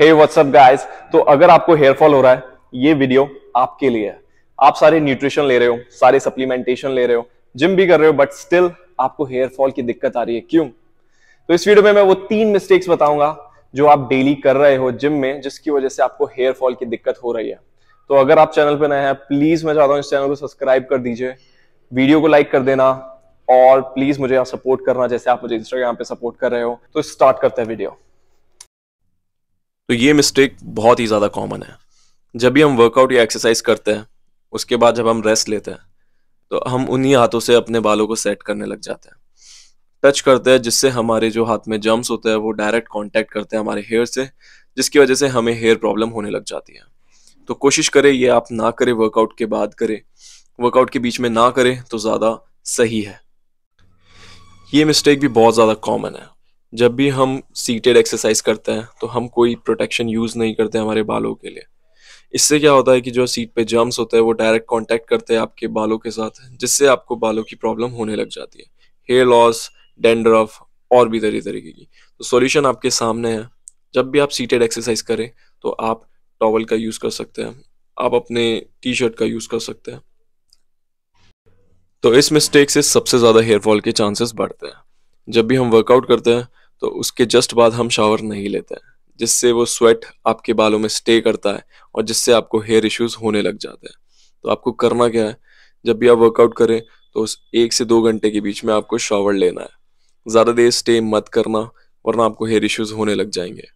हे WhatsApp guys तो अगर आपको हेयर फॉल हो रहा है ये वीडियो आपके लिए है आप सारे न्यूट्रिशन ले रहे हो सारे सप्लीमेंटेशन ले रहे हो जिम भी कर रहे हो बट स्टिल आपको हेयर फॉल की दिक्कत आ रही है क्यों तो इस वीडियो में मैं वो तीन मिस्टेक्स बताऊंगा जो आप डेली कर रहे हो जिम में जिसकी वजह से आपको हेयर फॉल की दिक्कत हो रही है तो अगर आप चैनल पर नए हैं प्लीज मैं चाहता हूँ इस चैनल को सब्सक्राइब कर दीजिए वीडियो को लाइक कर देना और प्लीज मुझे यहाँ सपोर्ट करना जैसे आप मुझे इंस्टाग्राम पे सपोर्ट कर रहे हो तो स्टार्ट करते हैं वीडियो तो ये मिस्टेक बहुत ही ज़्यादा कॉमन है जब भी हम वर्कआउट या एक्सरसाइज करते हैं उसके बाद जब हम रेस्ट लेते हैं तो हम उन्हीं हाथों से अपने बालों को सेट करने लग जाते हैं टच करते हैं जिससे हमारे जो हाथ में जम्स होते हैं वो डायरेक्ट कॉन्टैक्ट करते हैं हमारे हेयर से जिसकी वजह से हमें हेयर प्रॉब्लम होने लग जाती है तो कोशिश करें ये आप ना करें वर्कआउट के बाद करें वर्कआउट के बीच में ना करें तो ज़्यादा सही है ये मिस्टेक भी बहुत ज़्यादा कॉमन है जब भी हम सीटेड एक्सरसाइज करते हैं तो हम कोई प्रोटेक्शन यूज़ नहीं करते हमारे बालों के लिए इससे क्या होता है कि जो सीट पे जर्म्स होते हैं वो डायरेक्ट कांटेक्ट करते हैं आपके बालों के साथ जिससे आपको बालों की प्रॉब्लम होने लग जाती है हेयर लॉस डेंड्रफ और भी तरह तरीके की तो सॉल्यूशन आपके सामने है जब भी आप सीटेड एक्सरसाइज करें तो आप टॉवल का यूज़ कर सकते हैं आप अपने टी शर्ट का यूज़ कर सकते हैं तो इस मिस्टेक से सबसे ज़्यादा हेयर फॉल के चांसेस बढ़ते हैं जब भी हम वर्कआउट करते हैं तो उसके जस्ट बाद हम शावर नहीं लेते हैं जिससे वो स्वेट आपके बालों में स्टे करता है और जिससे आपको हेयर इश्यूज होने लग जाते हैं तो आपको करना क्या है जब भी आप वर्कआउट करें तो उस एक से दो घंटे के बीच में आपको शावर लेना है ज़्यादा देर स्टे मत करना वरना आपको हेयर इश्यूज होने लग जाएंगे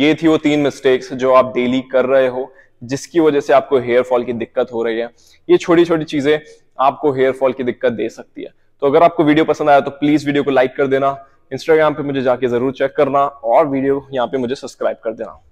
ये थी वो तीन मिस्टेक्स जो आप डेली कर रहे हो जिसकी वजह से आपको हेयर फॉल की दिक्कत हो रही है ये छोटी छोटी चीज़ें आपको हेयर फॉल की दिक्कत दे सकती है तो अगर आपको वीडियो पसंद आया तो प्लीज़ वीडियो को लाइक कर देना इंस्टाग्राम पे मुझे जाके जरूर चेक करना और वीडियो यहाँ पे मुझे सब्सक्राइब कर देना